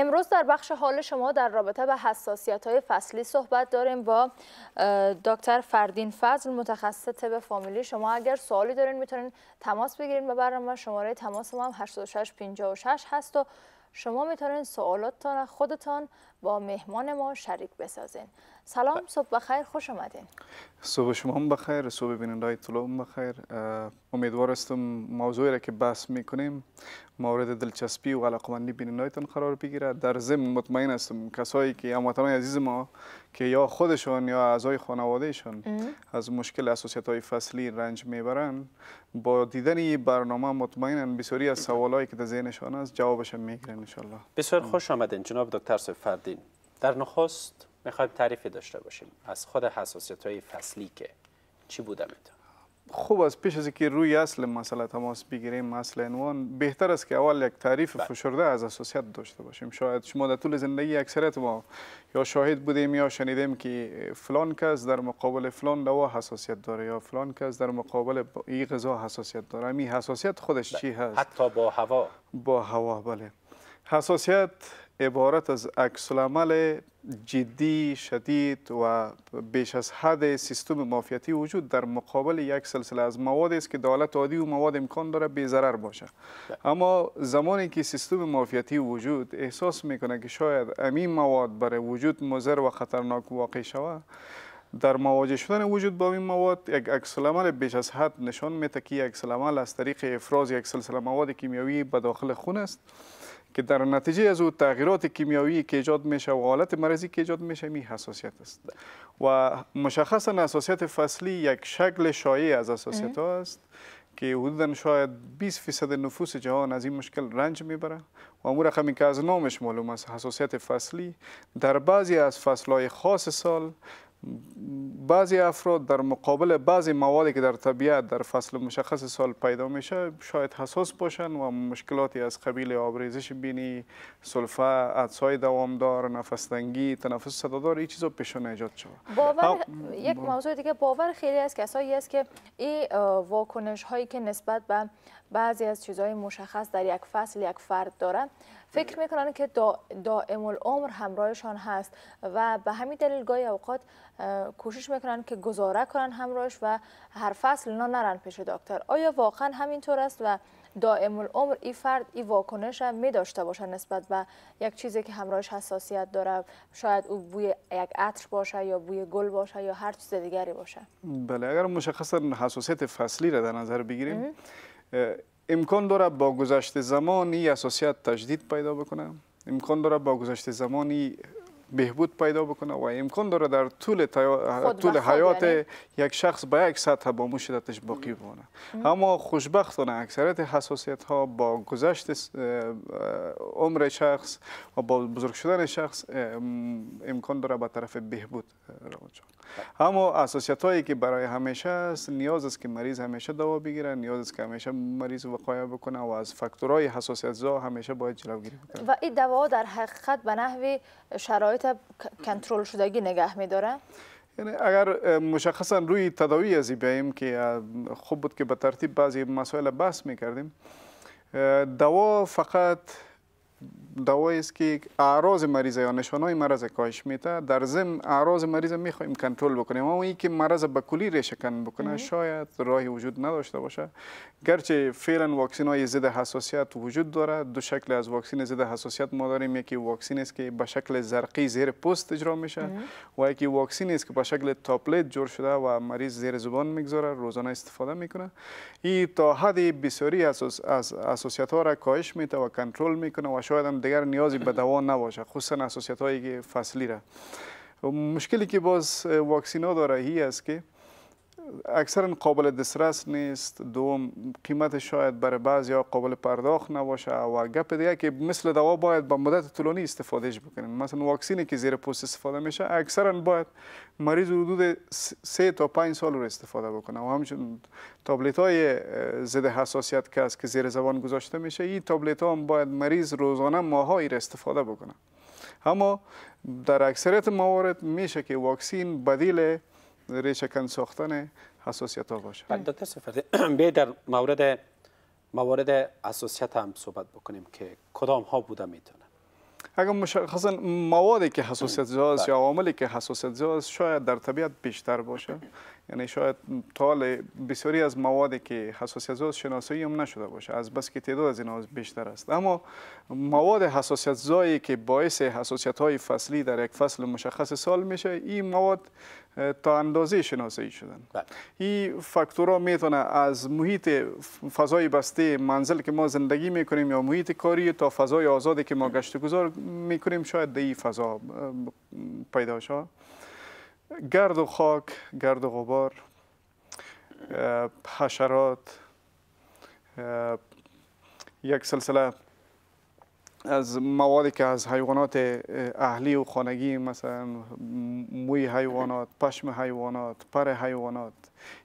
امروز در بخش حال شما در رابطه با حساسیت های فصلی صحبت داریم با دکتر فردین فضل متخصص طب فامیلی شما اگر سوالی دارین میتونین تماس بگیرین به برنامه شماره تماس ما هم 8656 هست و شما میتونین سوالاتتان خودتان با مهمان ما شریک بسازین سلام صبح بخیر خوش آمدین صبح شما هم بخیر صبح بیننده های طلاب بخیر امیدوار هستم موضوعی را که بحث میکنیم مورد دلچسپی و علاقمندی بینندهایتان قرار بگیره در ضمن مطمئن هستم کسایی که هموطنان عزیز ما که یا خودشان یا اعضای خانوادهشان از مشکل اساسیت های فصلی رنج میبرن با دیدن این برنامه مطمئنن بسیاری از سوالایی که در ذهنشان است جوابش میگیرن ان بسیار خوش آمدین جناب دکتر در نخست میخوایم تعریفی داشته باشیم از خود حساسیت های فصلی که چی بوده میتون خوب از پیش از که روی اصل مسئله تماس بگیریم اصل عنوان بهتر است که اول یک تعریف بله. فشرده از اساسیت داشته باشیم شاید شما در طول زندگی اکثرت ما یا شاهد بودیم یا شنیدیم که فلان کس در مقابل فلان دوا حساسیت داره یا فلان کس در مقابل این غذا حساسیت داره این حساسیت خودش بله. چی هست حتی با هوا با هوا بله حساسیت عبارت از عکس جدی شدید و بیش از حد سیستم مافیاتی وجود در مقابل یک سلسله از مواد است که دولت عادی و مواد امکان داره بی باشه اما زمانی که سیستم مافیاتی وجود احساس میکنه که شاید همین مواد برای وجود مضر و خطرناک واقع شوه در مواجه شدن وجود با این مواد یک عکس بیش از حد نشان میده که عکس از طریق افراز یک سلسله مواد کیمیایی به داخل خون است که در نتیجه از او تغییرات کیمیایی که ایجاد میشه و حالت مرضی که ایجاد میشه می حساسیت است و مشخصا حساسیت فصلی یک شکل شایع از حساسیت ها است که حدودا شاید 20 فیصد نفوس جهان از این مشکل رنج میبره و امور رقمی که از نامش معلوم است حساسیت فصلی در بعضی از فصلهای خاص سال بعضی افراد در مقابل بعضی موادی که در طبیعت در فصل مشخص سال پیدا میشه شاید حساس باشن و مشکلاتی از قبیل آبریزش بینی سلفه عدسای دوامدار نفستنگی تنفس صدادار این چیزا پیشون ایجاد شود باور یک موضوع دیگه باور خیلی از کسایی است که این واکنش هایی که نسبت به بعضی از چیزهای مشخص در یک فصل یک فرد دارن فکر میکنن که دائم العمر همراهشان هست و به همین دلیل گاهی اوقات کوشش میکنن که گزاره کنن همراهش و هر فصل نه نرن پیش دکتر آیا واقعا همینطور است و دائم العمر این فرد ای واکنش می داشته باشه نسبت به یک چیزی که همراهش حساسیت داره شاید او بوی یک عطر باشه یا بوی گل باشه یا هر چیز دیگری باشه بله اگر مشخصا حساسیت فصلی را در نظر بگیریم امکان داره با گذشت زمان این حساسیت تجدید پیدا بکنه امکان داره با گذشت زمانی بهبود پیدا بکنه و امکان داره در طول, طول حیات یک شخص به یک سطح با شدتش باقی بمانه اما خوشبختانه اکثریت حساسیت ها با گذشت عمر شخص و با بزرگ شدن شخص امکان داره به طرف بهبود اما اساسیت هایی که برای همیشه است نیاز است که مریض همیشه دوا بگیره نیاز است که همیشه مریض وقایه بکنه و از فاکتورهای حساسیت زا همیشه باید جلوگیری بکنه و این دوا در حقیقت به نحو شرایط تا کنترل شدگی نگه یعنی اگر مشخصا روی تداوی ازی بیاییم که خوب بود که به ترتیب بعضی مسائل بحث میکردیم دوا فقط دوایی است که اعراض مریض یا نشانهای مرض کاهش میده در زم اعراض مریض میخوایم کنترل بکنیم اما این که مرض به کلی ریشه بکنه شاید راهی وجود نداشته باشه گرچه فعلا واکسین های ضد حساسیت وجود داره دو شکل از واکسن ضد حساسیت ما داریم یکی واکسن است که به شکل زرقی زیر پست اجرا میشه و یکی واکسن است که به شکل تاپلت جور شده و مریض زیر زبان میگذاره روزانه استفاده میکنه این تا حد بسیاری از حساسیت ها را کاهش میده و کنترل میکنه و شاید هم دیگر نیازی به دوا نباشه خصوصا حساسیت هایی که فصلی را مشکلی که باز واکسینا داره هی است که اکثرا قابل دسترس نیست دوم قیمت شاید بر بعضی ها قابل پرداخت نباشه و گپ دیگه که مثل دوا باید به مدت طولانی استفادهش بکنیم مثلا واکسینی که زیر پوست استفاده میشه اکثرا باید مریض حدود سه تا 5 سال رو استفاده بکنه و همچنین تابلت های ضد حساسیت که است که زیر زبان گذاشته میشه این تابلت ها هم باید مریض روزانه ماهایی استفاده بکنه اما در اکثریت موارد میشه که واکسین بدیل ریشه کن ساختن حساسیت ها باشه دکتر سفردی بیا در مورد موارد حساسیت هم صحبت بکنیم که کدام ها بوده میتونه اگر مشخصا موادی که حساسیت زیاد یا بله. عواملی که حساسیت زیاد شاید در طبیعت بیشتر باشه یعنی شاید طال بسیاری از موادی که حساسیت شناسایی هم نشده باشه از بس که تعداد از اینها بیشتر است اما مواد حساسیت زایی که باعث حساسیت های فصلی در یک فصل مشخص سال میشه این مواد تا اندازه شناسایی شدن بله. این فاکتورها میتونه از محیط فضای بسته منزل که ما زندگی میکنیم یا محیط کاری تا فضای آزادی که ما گشت گذار میکنیم شاید در این فضا پیدا شد گرد و خاک گرد و غبار حشرات یک سلسله از موادی که از حیوانات اهلی و خانگی مثلا موی حیوانات، پشم حیوانات، پر حیوانات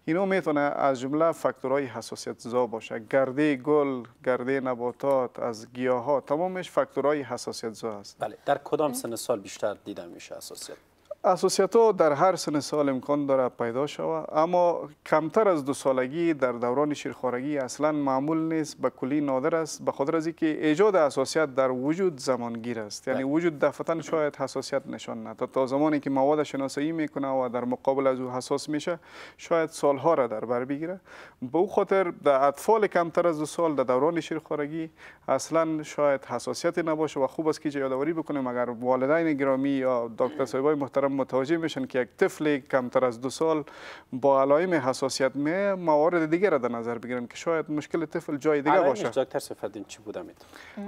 اینو میتونه از جمله فاکتورهای حساسیت زا باشه گرده گل، گرده نباتات، از گیاه ها تمامش فاکتورهای حساسیت زا است بله در کدام سن سال بیشتر دیدن میشه حساسیت اساسیت در هر سن سال امکان داره پیدا شوه اما کمتر از دو سالگی در دوران شیرخوارگی اصلا معمول نیست به کلی نادر است به خاطر از اینکه ایجاد حساسیت در وجود زمانگیر است یعنی بله. وجود دفتن شاید حساسیت نشان نده تا زمانی که مواد شناسایی میکنه و در مقابل از او حساس میشه شاید سالها را در بر بگیره به او خاطر در اطفال کمتر از دو سال در دوران شیرخوارگی اصلا شاید حساسیت نباشه و خوب است که یادآوری بکنیم اگر والدین گرامی یا دکتر صاحبای محترم متوجه میشن که یک طفل کمتر از دو سال با علایم حساسیت می موارد دیگه را در نظر بگیرن که شاید مشکل طفل جای دیگه باشه دکتر صفدین چی بوده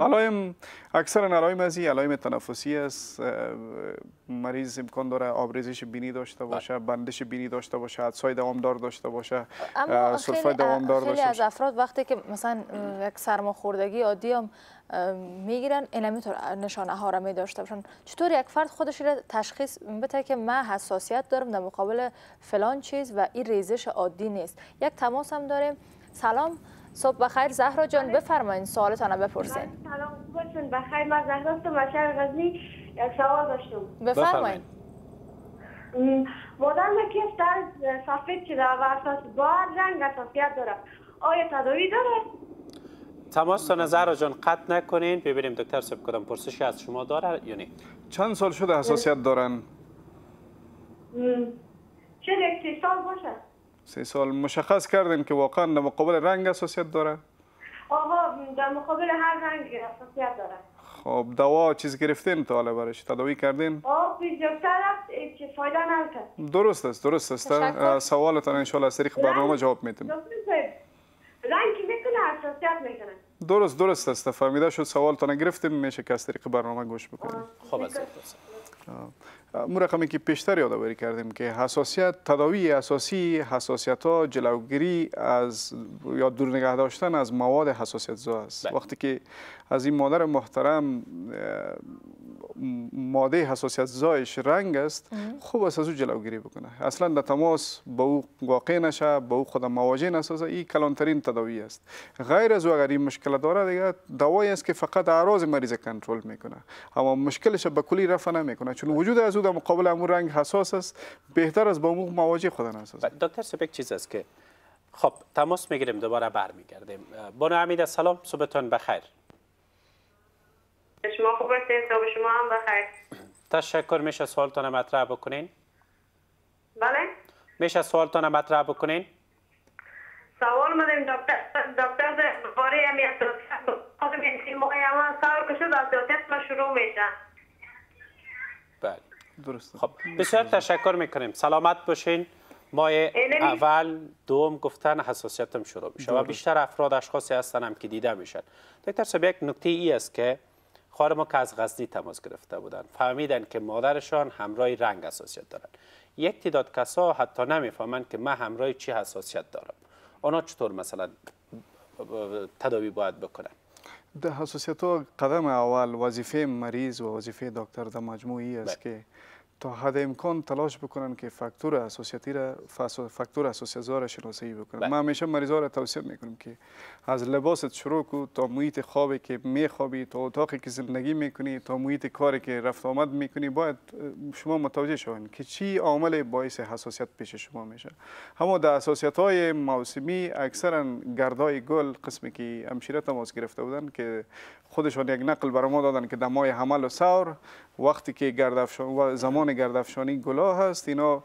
علائم اکثر علائم از علائم تنفسی است مریض امکان داره آبریزش بینی داشته بله. باشه بندش بینی داشته باشه حدسای دوامدار داشته باشه سرفه دوامدار داشته باشه از افراد وقتی که مثلا یک سرماخوردگی عادی هم میگیرن این همینطور نشانه ها را می داشته باشن چطور یک فرد خودش را تشخیص بده که من حساسیت دارم در مقابل فلان چیز و این ریزش عادی نیست یک تماس هم داریم سلام صبح بخیر زهرا جان بله. بفرمایید سوالتان را بپرسید بله، سلام بپرسین بخیر من زهرا هستم از شهر غزنی یک سوال داشتم بفرمایید مادرم که در سفید شده و اساس بار رنگ حساسیت داره آیا تداوی داره تماس تا نظر جان قطع نکنین ببینیم دکتر سب کدام پرسشی از شما داره یا نه چند سال شده حساسیت دارن چه سال باشه سه سال مشخص کردیم که واقعا در مقابل رنگ حساسیت داره آقا در مقابل هر رنگ حساسیت داره خب دوا چیز گرفتین تا حالا برش تداوی کردین؟ آه پیش دکتر رفت که فایده نکرد درست است درست است سوالتان انشالله از طریق برنامه جواب میتیم رنگ درست درست است فهمیده شد سوالتان گرفتیم میشه که از طریق برنامه گوش بکنیم خب اون رقمی که پیشتر یادآوری کردیم که حساسیت تداوی اساسی حساسیت ها جلوگیری از یا دور نگه داشتن از مواد حساسیت زا است وقتی که از این مادر محترم ماده حساسیت زایش رنگ است خوب است از او جلوگیری بکنه اصلا در تماس با او واقع نشه با او خود مواجه نسازه ای کلانترین تداوی است غیر از او اگر این مشکل داره دیگه دوایی است که فقط اعراض مریض کنترل میکنه اما مشکلش به کلی رفع نمیکنه چون وجود از در مقابل اون رنگ حساس است بهتر از با امو مواجه خودن حساس دکتر سپک چیز است که خب تماس میگیریم دوباره برمیگردیم بانو حمید سلام صبحتان بخیر شما خوب هستید شما هم بخیر تشکر میشه سوالتان مطرح بکنین بله میشه سوالتان مطرح بکنین سوال مدیم دکتر دکتر باری همی خودم این سوال کشد از دوتیت شروع میشه بله خب بسیار تشکر میکنیم سلامت باشین ما اول دوم گفتن حساسیتم شروع میشه و بیشتر افراد اشخاصی هستن هم که دیده میشن دکتر صاحب یک نکته ای است که خواهر ما که از غزنی تماس گرفته بودن فهمیدن که مادرشان همراهی رنگ حساسیت دارن یک تعداد کسا حتی نمیفهمند که من همراهی چی حساسیت دارم آنها چطور مثلا تداوی باید بکنن ده asociator, cada uma ao al, o azifé mariz, o azifé doctor da majmuí, as que... تا حد امکان تلاش بکنن که فاکتور اساسیتی را فاکتور اساسیزا را شناسایی بکنن بله. ما همیشه مریضا را توصیه که از لباست شروع کو تا محیط خوابی که میخوابی تا اتاقی که زندگی میکنی تا محیط کاری که رفت آمد میکنی باید شما متوجه شوین که چی عامل باعث حساسیت پیش شما میشه اما در حساسیت های موسمی اکثرا گردای گل قسمی که امشیره تماس گرفته بودن که خودشان یک نقل بر ما دادن که دمای حمل و سور وقتی که گرد و زمان گردافشانی گردفشانی گلا هست اینا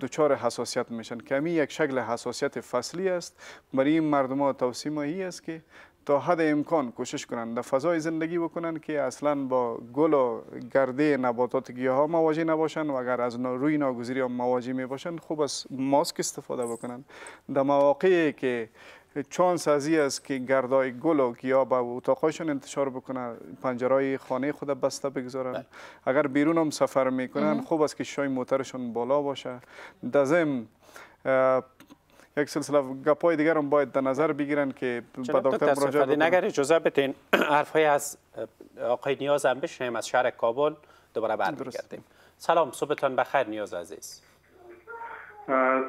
دوچار حساسیت میشن کمی یک شکل حساسیت فصلی است برای این مردم ها توصیم است که تا حد امکان کوشش کنند در فضای زندگی بکنند که اصلا با گل و گرده نباتات گیاه ها مواجه نباشند و اگر از روی ناگزیری ها مواجه می باشند خوب است ماسک استفاده بکنند در مواقعی که چانس از است که گردای گل و گیا به اتاقشون انتشار بکنه پنجرهای خانه خود بسته بگذارن بله. اگر بیرون هم سفر میکنن خوب است که شای موترشون بالا باشه دزم یک سلسله گپای دیگر هم باید در نظر بگیرن که به دکتر مراجعه بکنن اگر اجازه بتین های از آقای نیاز هم بشنیم از شهر کابل دوباره کردیم سلام صبحتان بخیر نیاز عزیز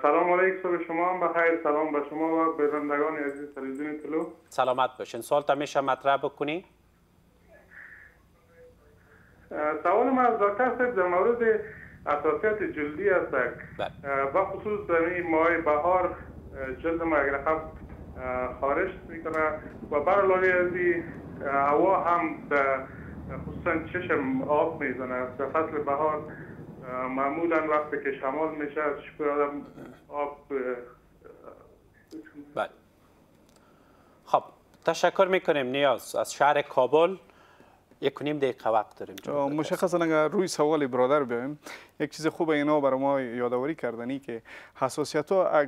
سلام علیکم صبح شما هم بخیر سلام به شما و زندگان عزیز تلویزیون تلو سلامت باشین سوال تا میشه مطرح بکنی سوال ما از دکتر صاحب در مورد اساسیت جلدی است و بله. خصوص در این ماه بهار جلد ما یک خب، خارش میکنه و برلاوی از این هوا هم خصوصا چشم آب میزنه در فصل بهار معمولا وقتی که شمال میشه از آدم آب بله خب تشکر میکنیم نیاز از شهر کابل یک و نیم دقیقه وقت داریم مشخصا اگر روی سوال برادر بیایم یک چیز خوب اینا برای ما یادآوری کردنی که حساسیت ها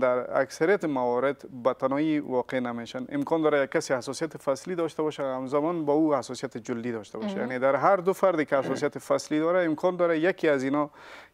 در اکثریت موارد بتنایی واقع نمیشن امکان داره یک کسی حساسیت فصلی داشته باشه همزمان با او حساسیت جلدی داشته باشه یعنی در هر دو فردی که حساسیت فصلی داره امکان داره یکی از اینا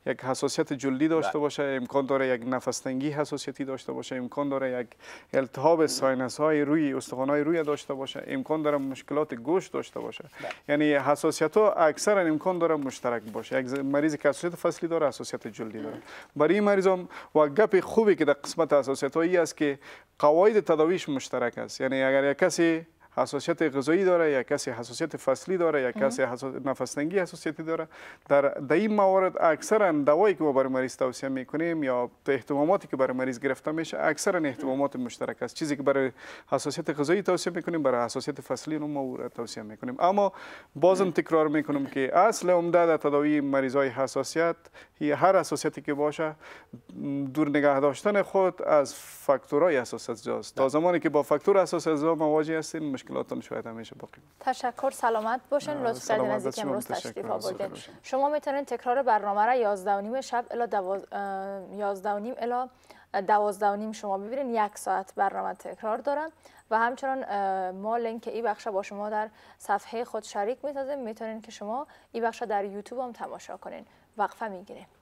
یک حساسیت جلدی داشته بله. باشه امکان داره یک نفستنگی تنگی داشته باشه امکان داره یک التهاب بله. ساینس های روی استخوان های روی داشته باشه امکان داره مشکلات گوش داشته باشه بله. یعنی حساسیت ها اکثرا امکان داره مشترک باشه یک مریض که حساسیت فصلی داره حساسیت جلدی داره برای این و گپ خوبی که در قسمت حساسیت هایی است که قواعد تداویش مشترک است یعنی اگر یک کسی حساسیت غذایی داره یا کسی حساسیت فصلی داره یا کسی حساس... نفستنگی حساسیتی داره در در این موارد اکثرا دوایی که ما برای مریض توصیه میکنیم یا احتماماتی که برای مریض گرفته میشه اکثرا اهتمامات مشترک است چیزی که برای حساسیت غذایی توصیه میکنیم برای حساسیت فصلی اون ما توصیه میکنیم اما بازم تکرار میکنم که اصل عمده در تداوی مریض های حساسیت هر حساسیتی که باشه دور نگه داشتن خود از فاکتورهای حساسیت جاست تا بله. زمانی که با فاکتور مواجه هستیم مشکل مشکلات شاید همیشه باقی تشکر سلامت باشین لطف کردین از اینکه امروز تشریف آوردین شما میتونین تکرار برنامه را 11 و نیم شب الا 11 و نیم الا 12 و نیم شما ببینین یک ساعت برنامه تکرار دارم و همچنان ما لینک ای بخش با شما در صفحه خود شریک میسازیم میتونین که شما ای بخش در یوتیوب هم تماشا کنین وقفه میگیریم